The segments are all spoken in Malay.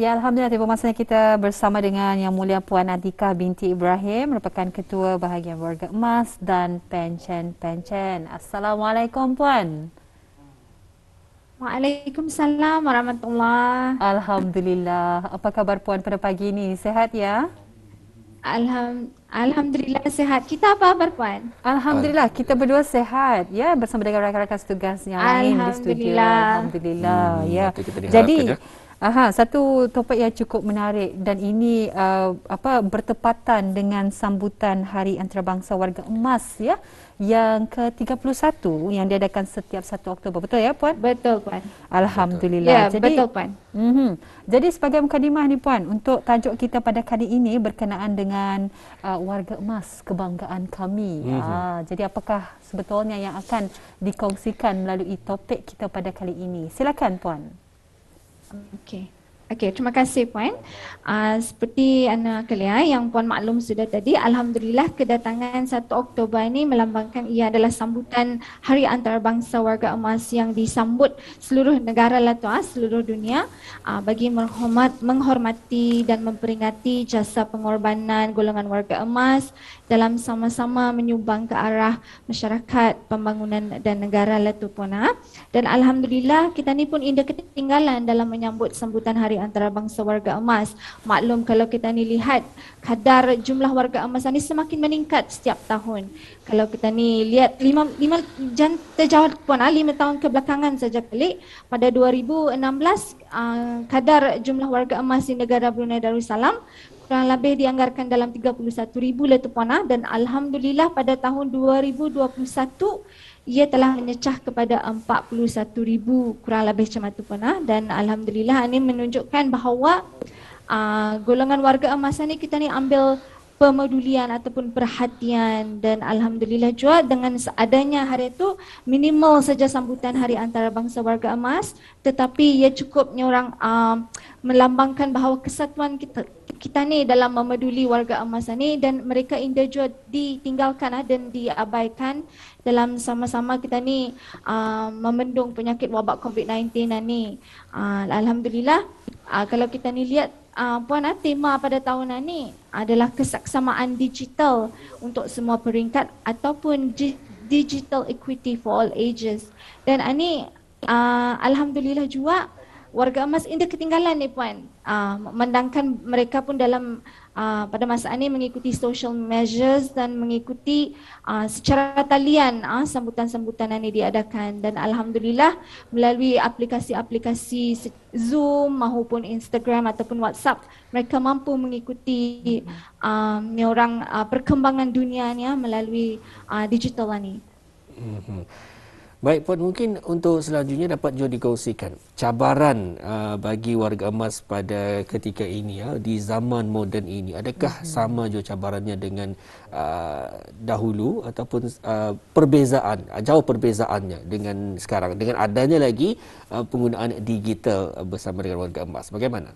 Ya, Alhamdulillah tiba masanya kita bersama dengan Yang Mulia Puan Adika binti Ibrahim merupakan Ketua Bahagian Warga Emas dan Pencen Pencen. Assalamualaikum Puan. Waalaikumsalam warahmatullahi Alhamdulillah. Apa khabar Puan pada pagi ini? Sehat ya? Alham, Alhamdulillah sehat. Kita apa khabar Puan? Alhamdulillah, kita berdua sehat. Ya, bersama dengan rakan-rakan tugas yang lain di studio. Alhamdulillah. Alhamdulillah. Hmm, ya. Jadi, kerja. Aha, satu topik yang cukup menarik dan ini uh, apa bertepatan dengan sambutan Hari Antarabangsa Warga Emas ya yang ke-31 yang diadakan setiap 1 Oktober. Betul ya puan? Betul puan. Alhamdulillah. Betul. Ya, jadi betul puan. Mhm. Jadi sebagai mukadimah ni puan untuk tajuk kita pada kali ini berkenaan dengan uh, warga emas kebanggaan kami. Mm-hmm. Ah, jadi apakah sebetulnya yang akan dikongsikan melalui topik kita pada kali ini? Silakan puan. Okey. Okey, terima kasih Puan. Uh, seperti anak kalian yang Puan maklum sudah tadi, Alhamdulillah kedatangan 1 Oktober ini melambangkan ia adalah sambutan Hari Antarabangsa Warga Emas yang disambut seluruh negara Latua, seluruh dunia uh, bagi menghormat, menghormati dan memperingati jasa pengorbanan golongan warga emas dalam sama-sama menyumbang ke arah masyarakat, pembangunan dan negara lah tu Dan Alhamdulillah kita ni pun indah ketinggalan dalam menyambut sambutan Hari Antarabangsa Warga Emas. Maklum kalau kita ni lihat kadar jumlah warga emas ni semakin meningkat setiap tahun. Kalau kita ni lihat lima, lima jan, terjawab pun, ha? lima tahun kebelakangan saja kali, pada 2016 uh, ah, kadar jumlah warga emas di negara Brunei Darussalam kurang lebih dianggarkan dalam 31,000 letup panah dan alhamdulillah pada tahun 2021 ia telah menyecah kepada 41,000 kurang lebih macam itu dan alhamdulillah ini menunjukkan bahawa uh, golongan warga emas ni kita ni ambil pemedulian ataupun perhatian dan alhamdulillah juga dengan seadanya hari itu minimal saja sambutan hari antarabangsa warga emas tetapi ia cukupnya orang um, melambangkan bahawa kesatuan kita kita ni dalam memeduli warga emas ni dan mereka indah juga ditinggalkan ah, dan diabaikan dalam sama-sama kita ni uh, memendung penyakit wabak COVID-19 ni. Uh, Alhamdulillah uh, kalau kita ni lihat uh, Puan Ah, tema pada tahunan ini adalah kesaksamaan digital untuk semua peringkat ataupun di- digital equity for all ages. Dan ini, uh, Alhamdulillah juga warga emas India ketinggalan ni puan. Uh, ah, mendangkan mereka pun dalam uh, pada masa ini mengikuti social measures dan mengikuti uh, secara talian uh, sambutan-sambutan yang diadakan dan alhamdulillah melalui aplikasi-aplikasi Zoom maupun Instagram ataupun WhatsApp mereka mampu mengikuti um, orang uh, perkembangan dunia ni uh, melalui uh, digital ni. Mm-hmm. Baik Puan, mungkin untuk selanjutnya dapat juga dikongsikan cabaran uh, bagi warga emas pada ketika ini, ya, di zaman moden ini. Adakah mm-hmm. sama juga cabarannya dengan uh, dahulu ataupun uh, perbezaan, uh, jauh perbezaannya dengan sekarang, dengan adanya lagi uh, penggunaan digital uh, bersama dengan warga emas. Bagaimana?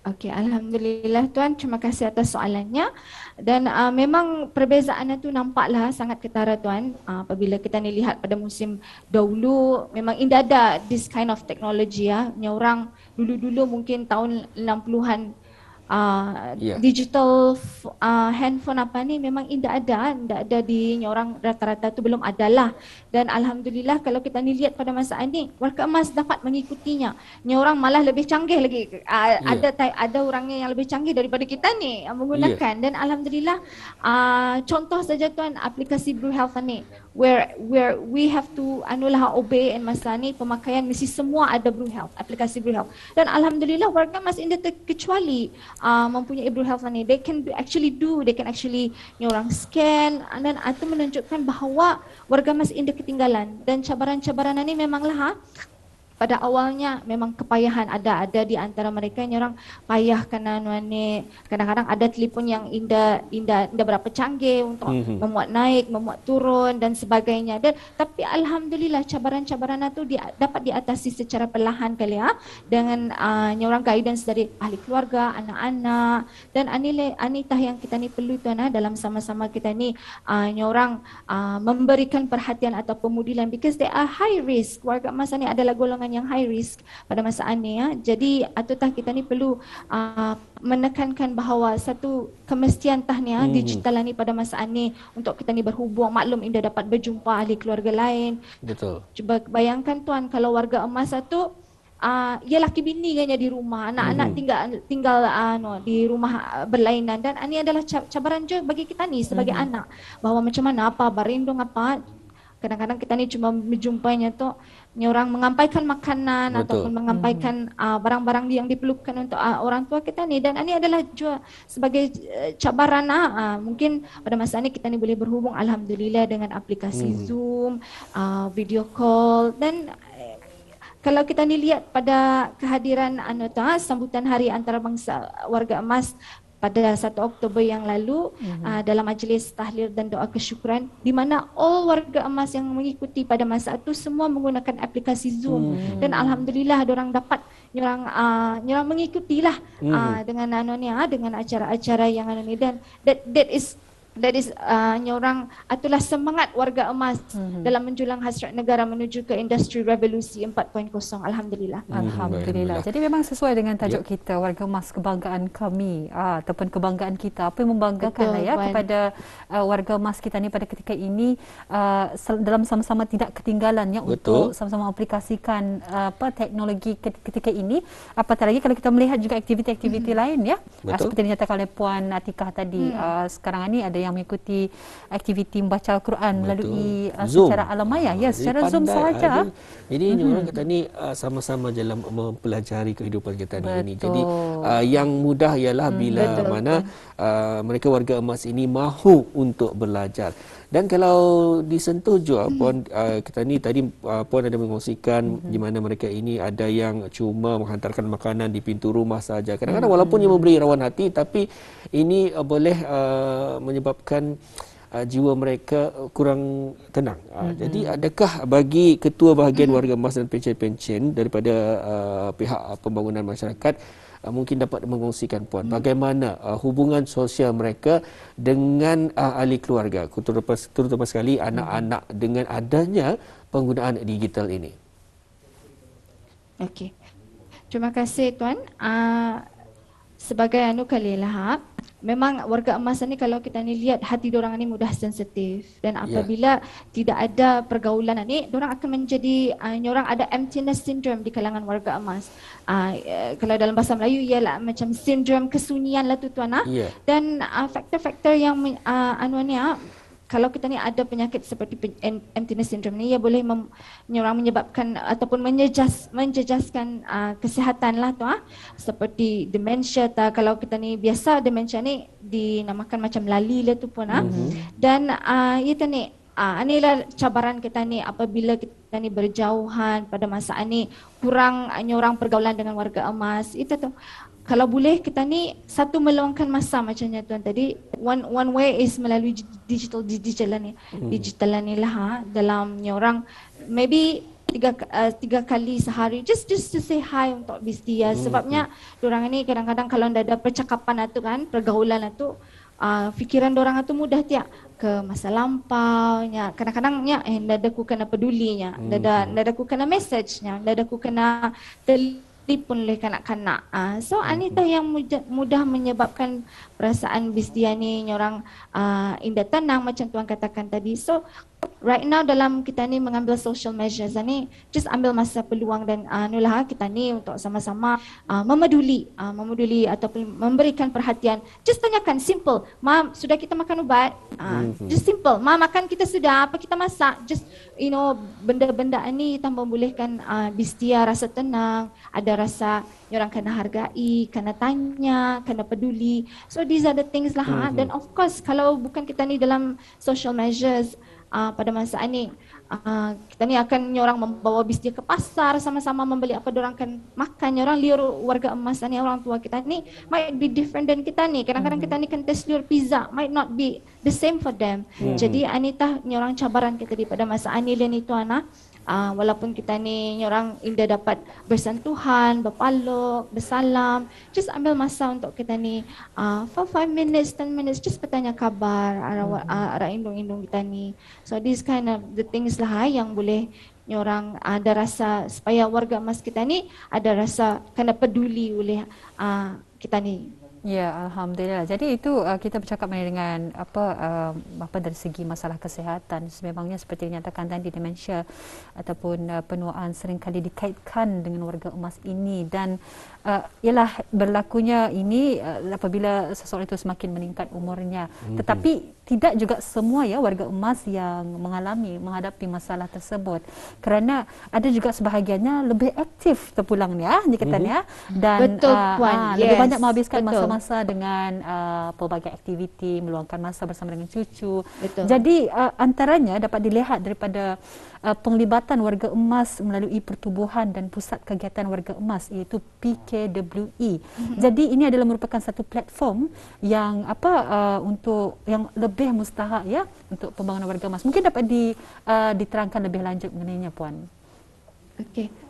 Okey, Alhamdulillah Tuan. Terima kasih atas soalannya. Dan uh, memang perbezaannya tu nampaklah sangat ketara Tuan. Uh, apabila kita ni lihat pada musim dahulu, memang indah ada this kind of technology ya. Uh, orang dulu-dulu mungkin tahun 60-an uh, ah, yeah. digital uh, handphone apa ni memang tidak ada tidak kan? ada di orang rata-rata tu belum ada lah. dan alhamdulillah kalau kita ni lihat pada masa ini warga emas dapat mengikutinya orang malah lebih canggih lagi uh, ah, yeah. ada ta- ada orangnya yang lebih canggih daripada kita ni menggunakan yeah. dan alhamdulillah uh, contoh saja tuan aplikasi Blue Health ni where where we have to anu lah obey and masa pemakaian mesti semua ada Blue Health, aplikasi Blue Health. Dan alhamdulillah warga Mas India kecuali uh, mempunyai Blue Health ni, they can actually do, they can actually nyorang scan dan itu menunjukkan bahawa warga Mas India ketinggalan dan cabaran-cabaran ini memanglah ha, pada awalnya memang kepayahan ada ada di antara mereka yang orang payah kena nuane kadang-kadang ada telefon yang indah indah indah berapa canggih untuk mm-hmm. memuat naik memuat turun dan sebagainya dan tapi alhamdulillah cabaran-cabaran itu di, dapat diatasi secara perlahan kali ya dengan uh, orang guidance dari ahli keluarga anak-anak dan anile anita yang kita ni perlu tuan ha, dalam sama-sama kita ni uh, orang uh, memberikan perhatian atau pemudilan because they are high risk warga masa ni adalah golongan golongan yang high risk pada masa ini ya. Jadi atutah kita ni perlu uh, menekankan bahawa satu kemestian tahnya hmm. digital ni pada masa ini untuk kita ni berhubung maklum indah dapat berjumpa ahli keluarga lain. Betul. Cuba bayangkan tuan kalau warga emas satu Uh, ya laki bini kan di rumah anak-anak hmm. tinggal tinggal uh, no, di rumah uh, berlainan dan ini adalah cabaran juga bagi kita ni sebagai hmm. anak bahawa macam mana apa berlindung apa kadang-kadang kita ini cuma menjumpainya tu, ini orang mengampaikan makanan Betul. ataupun mengampaikan hmm. uh, barang-barang yang diperlukan untuk uh, orang tua kita ni dan ini adalah juga sebagai uh, cabaran uh, uh, mungkin pada masa ini kita ni boleh berhubung alhamdulillah dengan aplikasi hmm. Zoom uh, video call dan eh, kalau kita ni lihat pada kehadiran anota sambutan hari antarabangsa warga emas pada 1 Oktober yang lalu mm-hmm. uh, dalam majlis tahlil dan doa kesyukuran di mana all warga emas yang mengikuti pada masa itu semua menggunakan aplikasi Zoom mm-hmm. dan alhamdulillah orang dapat nyorang uh, ah, nyorang mengikutilah mm-hmm. uh, dengan anu dengan acara-acara yang anu dan that that is dari uh, hanya uh, orang itulah semangat warga emas mm-hmm. dalam menjulang hasrat negara menuju ke industri revolusi 4.0 alhamdulillah mhm. alhamdulillah, alhamdulillah. jadi memang sesuai dengan tajuk ya. kita warga emas kebanggaan kami ah, ataupun kebanggaan kita apa yang membanggakan Betul, lah ya kepada uh, warga emas kita ni pada ketika ini uh, dalam sama-sama tidak ketinggalan ya untuk sama-sama aplikasikan uh, apa teknologi ketika ini apatah lagi kalau kita melihat juga aktiviti-aktiviti mm-hmm. lain ya ah, Betul. seperti dinyatakan oleh puan Atikah tadi mm. uh, sekarang ini ada yang mengikuti aktiviti membaca Al-Quran melalui uh, Zoom. secara alam maya. Ya, secara Zoom sahaja. Ada. Jadi mm-hmm. orang kata ni uh, sama-sama dalam mempelajari kehidupan kita ni. Jadi uh, yang mudah ialah hmm, bila betul, mana mereka warga emas ini mahu untuk belajar. Dan kalau disentuh juga mm-hmm. puan uh, kita ni tadi uh, puan ada mengongsikan mm-hmm. di mana mereka ini ada yang cuma menghantarkan makanan di pintu rumah saja. Kadang-kadang hmm. walaupun mm-hmm. ia memberi rawan hati tapi ini uh, boleh uh, menyebabkan Uh, jiwa mereka kurang tenang. Uh, mm-hmm. Jadi adakah bagi ketua bahagian mm-hmm. warga emas dan pencen-pencen daripada uh, pihak pembangunan masyarakat uh, mungkin dapat mengungsikan puan hmm. bagaimana uh, hubungan sosial mereka dengan uh, ahli keluarga terutama, terutama sekali hmm. anak-anak dengan adanya penggunaan digital ini. Okey. Terima kasih tuan. Uh, sebagai anu kalilah memang warga emas ni kalau kita ni lihat hati orang ni mudah sensitif dan ya. apabila yeah. tidak ada pergaulan ni orang akan menjadi uh, orang ada emptiness syndrome di kalangan warga emas uh, uh, kalau dalam bahasa Melayu ialah macam syndrome kesunyian lah tu tuan yeah. Ya. dan uh, faktor-faktor yang uh, anu kalau kita ni ada penyakit seperti emptiness syndrome ni ia boleh menyerang menyebabkan ataupun menjejas menjejaskan uh, kesihatan lah tu ah seperti dementia ta kalau kita ni biasa dementia ni dinamakan macam lali lah tu pun ah mm-hmm. dan uh, ah, ia ya ni Ah, inilah cabaran kita ni apabila kita ni berjauhan pada masa ni kurang ah, nyorang pergaulan dengan warga emas itu tu kalau boleh kita ni satu meluangkan masa macamnya tuan tadi one one way is melalui digital digital ni hmm. digital ni lah ha, dalam orang maybe tiga uh, tiga kali sehari just just to say hi untuk bestie ya hmm, sebabnya hmm. orang ni kadang-kadang kalau tidak ada percakapan atau lah kan pergaulan atau lah uh, fikiran orang itu lah mudah tiak ke masa lampau nya kadang-kadang nya eh tidak ada ku kena pedulinya tidak ada tidak ada ku kena message nya tidak ada ku kena dipun oleh kanak-kanak. Uh, so anita ah, mhm. yang muja, mudah menyebabkan perasaan bisdia ni nyorang uh, indah tenang macam tuan katakan tadi. So right now dalam kita ni mengambil social measures ni just ambil masa peluang dan uh, ah, nulah kita ni untuk sama-sama uh, ah, memeduli uh, ah, memeduli ataupun memberikan perhatian just tanyakan simple mam sudah kita makan ubat uh, just simple mam makan kita sudah apa kita masak just you know benda-benda ni tambah bolehkan uh, bistia rasa tenang ada rasa orang kena hargai kena tanya kena peduli so these are the things lah mm-hmm. ha? Mhm. dan of course kalau bukan kita ni dalam social measures uh, pada masa ini uh, ah, kita ni akan nyorang membawa bis dia ke pasar sama-sama membeli apa dorang kan makan nyorang liur warga emas ni orang tua kita ni might be different than kita ni kadang-kadang kita ni kan hmm. test liur pizza might not be the same for them hmm. jadi anita ni orang cabaran kita di pada masa ini ni tuana anak uh, walaupun kita ni orang indah dapat bersentuhan, berpaluk, bersalam, just ambil masa untuk kita ni uh, for five minutes, ten minutes, just bertanya kabar arah uh, arah indung-indung kita ni. So this kind of the things lah eh, yang boleh orang ada rasa supaya warga emas kita ni ada rasa kena peduli oleh uh, kita ni Ya, alhamdulillah. Jadi itu uh, kita bercakap mengenai dengan apa uh, apa dari segi masalah kesihatan. Sememangnya seperti dinyatakan tadi dementia ataupun uh, penuaan kali dikaitkan dengan warga emas ini dan uh, ialah berlakunya ini uh, apabila seseorang itu semakin meningkat umurnya. Mm-hmm. Tetapi tidak juga semua ya warga emas yang mengalami menghadapi masalah tersebut. Kerana ada juga sebahagiannya lebih aktif terpulang ni ya, ah, ni kata ni hmm. ya. Dan Betul, ah, Puan. Uh, yes. lebih banyak menghabiskan masa-masa dengan uh, pelbagai aktiviti, meluangkan masa bersama dengan cucu. Betul. Jadi uh, antaranya dapat dilihat daripada uh, penglibatan warga emas melalui pertubuhan dan pusat kegiatan warga emas iaitu PKWE. Mhm. Jadi ini adalah merupakan satu platform yang apa uh, untuk yang lebih mustahak ya untuk pembangunan warga emas. Mungkin dapat di uh, diterangkan lebih lanjut mengenainya puan. Okey.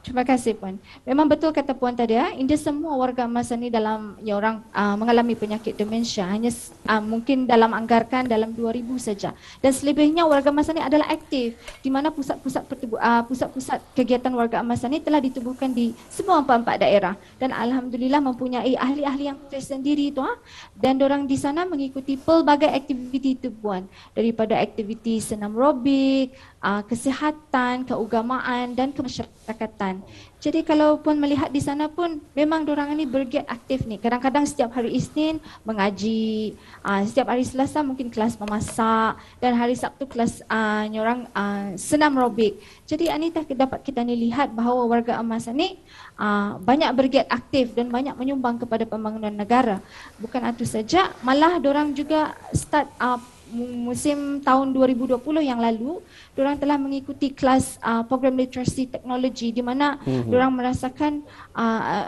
Terima kasih Puan. Memang betul kata Puan tadi ya. India semua warga masa ni dalam ya orang uh, mengalami penyakit demensia hanya uh, mungkin dalam anggarkan dalam 2000 saja. Dan selebihnya warga masa ni adalah aktif di mana pusat-pusat pertubu- ah, pusat-pusat kegiatan warga masa ini telah ditubuhkan di semua empat-empat daerah dan alhamdulillah mempunyai ahli-ahli yang tersendiri tu ah. Dan orang di sana mengikuti pelbagai aktiviti tu Puan daripada aktiviti senam aerobik, uh, kesihatan, keagamaan dan kemasyarakatan kan. Jadi kalau pun melihat di sana pun memang orang ini bergiat aktif ni. Kadang-kadang setiap hari Isnin mengaji, uh, setiap hari Selasa mungkin kelas memasak dan hari Sabtu kelas uh, ah, nyorang uh, ah, senam robik. Jadi Anita dapat kita ni lihat bahawa warga emas ini uh, banyak bergiat aktif dan banyak menyumbang kepada pembangunan negara. Bukan itu saja, malah orang juga start up uh, musim tahun 2020 yang lalu, orang telah mengikuti kelas uh, program literasi teknologi di mana mm-hmm. diorang merasakan uh, uh,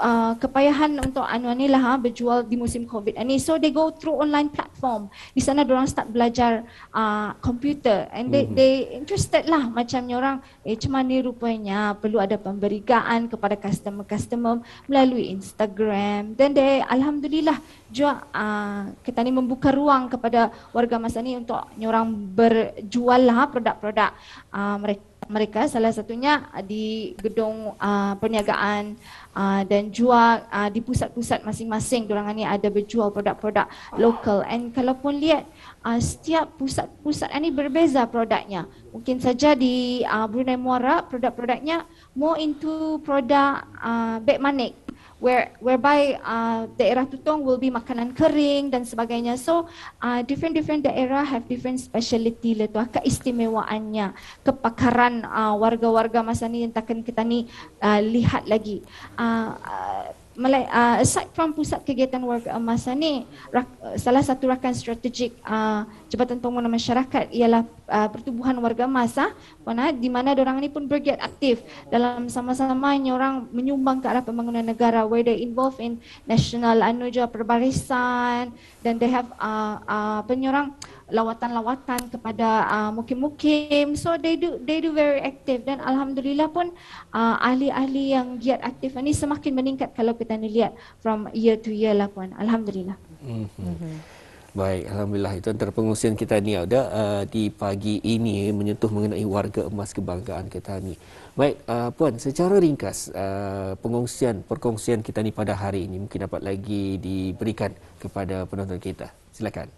uh kepayahan untuk anu-anilah ha, ah, berjual di musim COVID. Ini so they go through online platform platform di sana orang start belajar ah, komputer uh, and they mm-hmm. they interested lah macam orang eh cuma ni rupanya perlu ada pemberigaan kepada customer-customer melalui Instagram then they alhamdulillah jua uh, ah, kita ni membuka ruang kepada warga masa ni untuk orang berjual lah produk-produk uh, mereka mereka salah satunya ah, di gedung uh, perniagaan uh, dan jual uh, di pusat-pusat masing-masing diorang ni ada berjual produk-produk lokal and kalau pun lihat uh, setiap pusat-pusat ini berbeza produknya mungkin saja di uh, Brunei Muara produk-produknya more into produk uh, beg manik where whereby uh, daerah tutong will be makanan kering dan sebagainya. So uh, different different daerah have different speciality lah tuah keistimewaannya, kepakaran uh, warga-warga masa ni yang takkan kita ni uh, lihat lagi. Uh, uh, Malay, uh, aside from pusat kegiatan warga emasa ni, rak, uh, salah satu rakan strategik uh, Jabatan Pembangunan Masyarakat ialah uh, pertubuhan warga emasa mana di mana orang ini pun bergiat aktif dalam sama-sama ini orang menyumbang ke arah pembangunan negara Where they involved in national anuja perbarisan dan they have uh, uh, penyorang lawatan-lawatan kepada uh, mukim-mukim. So they do they do very active dan alhamdulillah pun uh, ahli-ahli yang giat aktif ini semakin meningkat kalau kita lihat from year to year lah puan. Alhamdulillah. Mm-hmm. Baik, alhamdulillah itu antara pengusian kita ni ada uh, di pagi ini eh, menyentuh mengenai warga emas kebanggaan kita ni. Baik, uh, puan, secara ringkas uh, pengungsian perkongsian kita ni pada hari ini mungkin dapat lagi diberikan kepada penonton kita. Silakan.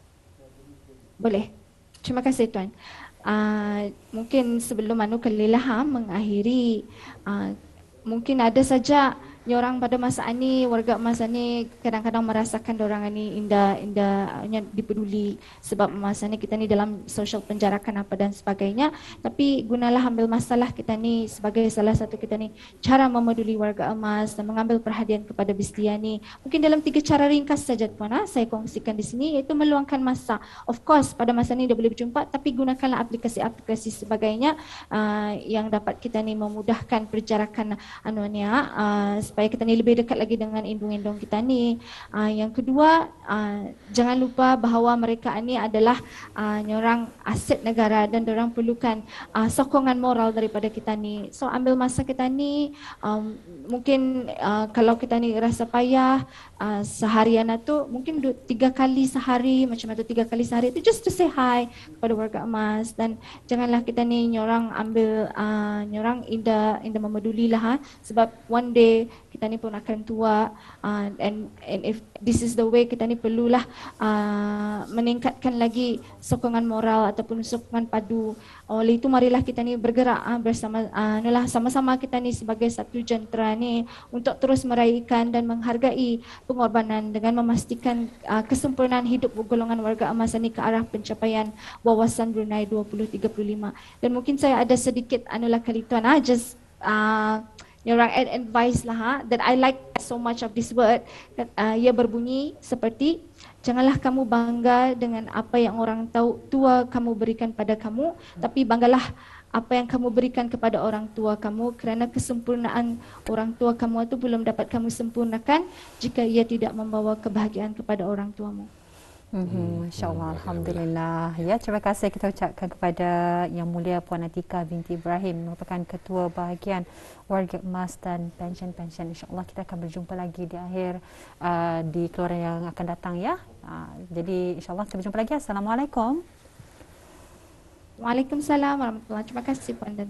Boleh. Terima kasih tuan. Uh, mungkin sebelum Anu Kelilaha mengakhiri uh, mungkin ada saja orang pada masa ini warga masa ini kadang-kadang merasakan orang ini indah indahnya dipeduli sebab masa ini kita ni dalam social penjara apa dan sebagainya tapi gunalah ambil masalah kita ni sebagai salah satu kita ni cara memeduli warga emas dan mengambil perhatian kepada bisnia ni. mungkin dalam tiga cara ringkas saja puan ha? Ah. saya kongsikan di sini iaitu meluangkan masa of course pada masa ini dia boleh berjumpa tapi gunakanlah aplikasi-aplikasi sebagainya uh, yang dapat kita ni memudahkan perjarakan anu uh, supaya kita ni lebih dekat lagi dengan indung-indung kita ni. Uh, yang kedua, uh, jangan lupa bahawa mereka ni adalah uh, ah, orang aset negara dan orang perlukan uh, sokongan moral daripada kita ni. So ambil masa kita ni, um, mungkin uh, kalau kita ni rasa payah uh, seharian tu, mungkin tiga kali sehari macam tu tiga kali sehari itu just to say hi kepada warga emas dan janganlah kita ni nyorang ambil uh, nyorang indah indah memedulilah ha? sebab one day kita ni pun akan tua uh, and and if this is the way kita ni perlulah uh, meningkatkan lagi sokongan moral ataupun sokongan padu oleh itu marilah kita ni bergerak uh, bersama uh, inilah uh, sama-sama kita ni sebagai satu jentera ni untuk terus meraihkan dan menghargai pengorbanan dengan memastikan uh, kesempurnaan hidup golongan warga emas ini ke arah pencapaian wawasan Brunei 2035 dan mungkin saya ada sedikit anulah kali tuan uh, just uh, you know, and advice lah ha, that I like so much of this word. That, uh, ia berbunyi seperti janganlah kamu bangga dengan apa yang orang tahu tua kamu berikan pada kamu, tapi banggalah apa yang kamu berikan kepada orang tua kamu kerana kesempurnaan orang tua kamu itu belum dapat kamu sempurnakan jika ia tidak membawa kebahagiaan kepada orang tuamu. Mm-hmm. hmm InsyaAllah. Alhamdulillah. Ya, terima kasih kita ucapkan kepada Yang Mulia Puan Atika binti Ibrahim merupakan Ketua Bahagian Warga Emas dan Pension-Pension. InsyaAllah kita akan berjumpa lagi di akhir uh, di keluaran yang akan datang ya. Uh, jadi insyaAllah kita berjumpa lagi. Assalamualaikum. Waalaikumsalam. Terima kasih Puan dan